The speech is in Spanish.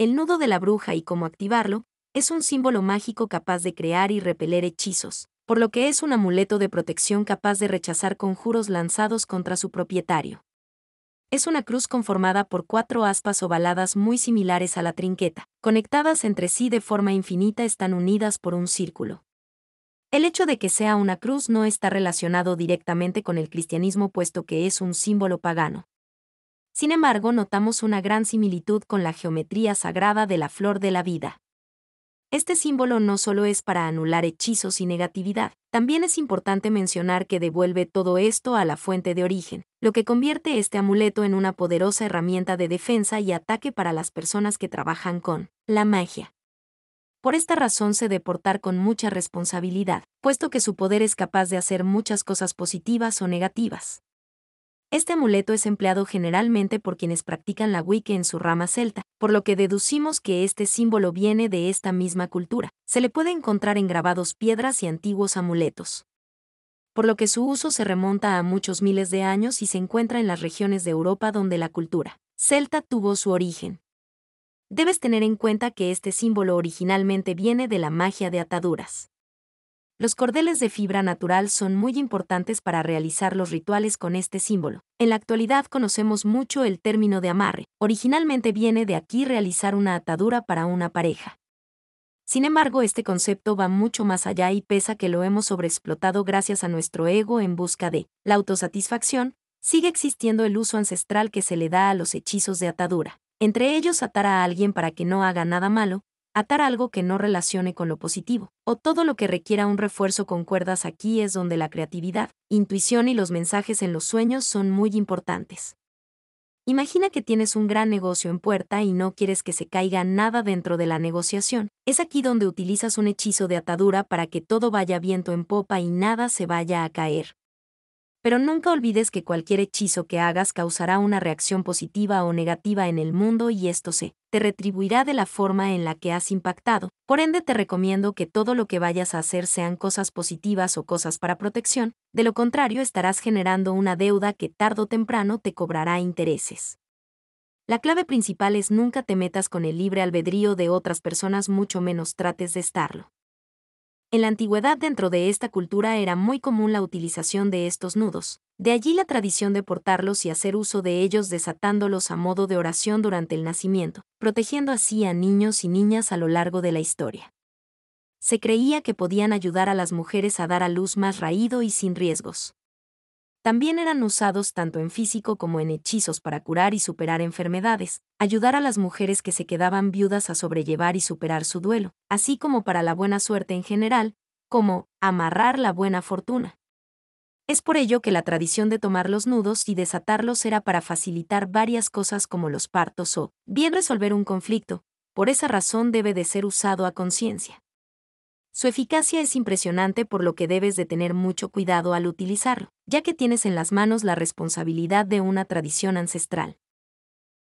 El nudo de la bruja y cómo activarlo es un símbolo mágico capaz de crear y repeler hechizos, por lo que es un amuleto de protección capaz de rechazar conjuros lanzados contra su propietario. Es una cruz conformada por cuatro aspas ovaladas muy similares a la trinqueta, conectadas entre sí de forma infinita están unidas por un círculo. El hecho de que sea una cruz no está relacionado directamente con el cristianismo puesto que es un símbolo pagano. Sin embargo, notamos una gran similitud con la geometría sagrada de la flor de la vida. Este símbolo no solo es para anular hechizos y negatividad, también es importante mencionar que devuelve todo esto a la fuente de origen, lo que convierte este amuleto en una poderosa herramienta de defensa y ataque para las personas que trabajan con la magia. Por esta razón se debe portar con mucha responsabilidad, puesto que su poder es capaz de hacer muchas cosas positivas o negativas. Este amuleto es empleado generalmente por quienes practican la Wicca en su rama celta, por lo que deducimos que este símbolo viene de esta misma cultura. Se le puede encontrar en grabados piedras y antiguos amuletos. Por lo que su uso se remonta a muchos miles de años y se encuentra en las regiones de Europa donde la cultura celta tuvo su origen. Debes tener en cuenta que este símbolo originalmente viene de la magia de ataduras. Los cordeles de fibra natural son muy importantes para realizar los rituales con este símbolo. En la actualidad conocemos mucho el término de amarre. Originalmente viene de aquí realizar una atadura para una pareja. Sin embargo, este concepto va mucho más allá y pesa que lo hemos sobreexplotado gracias a nuestro ego en busca de la autosatisfacción, sigue existiendo el uso ancestral que se le da a los hechizos de atadura. Entre ellos atar a alguien para que no haga nada malo, atar algo que no relacione con lo positivo, o todo lo que requiera un refuerzo con cuerdas aquí es donde la creatividad, intuición y los mensajes en los sueños son muy importantes. Imagina que tienes un gran negocio en puerta y no quieres que se caiga nada dentro de la negociación. Es aquí donde utilizas un hechizo de atadura para que todo vaya viento en popa y nada se vaya a caer pero nunca olvides que cualquier hechizo que hagas causará una reacción positiva o negativa en el mundo y esto se te retribuirá de la forma en la que has impactado. Por ende te recomiendo que todo lo que vayas a hacer sean cosas positivas o cosas para protección, de lo contrario estarás generando una deuda que tarde o temprano te cobrará intereses. La clave principal es nunca te metas con el libre albedrío de otras personas, mucho menos trates de estarlo. En la antigüedad dentro de esta cultura era muy común la utilización de estos nudos, de allí la tradición de portarlos y hacer uso de ellos desatándolos a modo de oración durante el nacimiento, protegiendo así a niños y niñas a lo largo de la historia. Se creía que podían ayudar a las mujeres a dar a luz más raído y sin riesgos. También eran usados tanto en físico como en hechizos para curar y superar enfermedades, ayudar a las mujeres que se quedaban viudas a sobrellevar y superar su duelo, así como para la buena suerte en general, como amarrar la buena fortuna. Es por ello que la tradición de tomar los nudos y desatarlos era para facilitar varias cosas como los partos o, bien resolver un conflicto, por esa razón debe de ser usado a conciencia. Su eficacia es impresionante por lo que debes de tener mucho cuidado al utilizarlo, ya que tienes en las manos la responsabilidad de una tradición ancestral.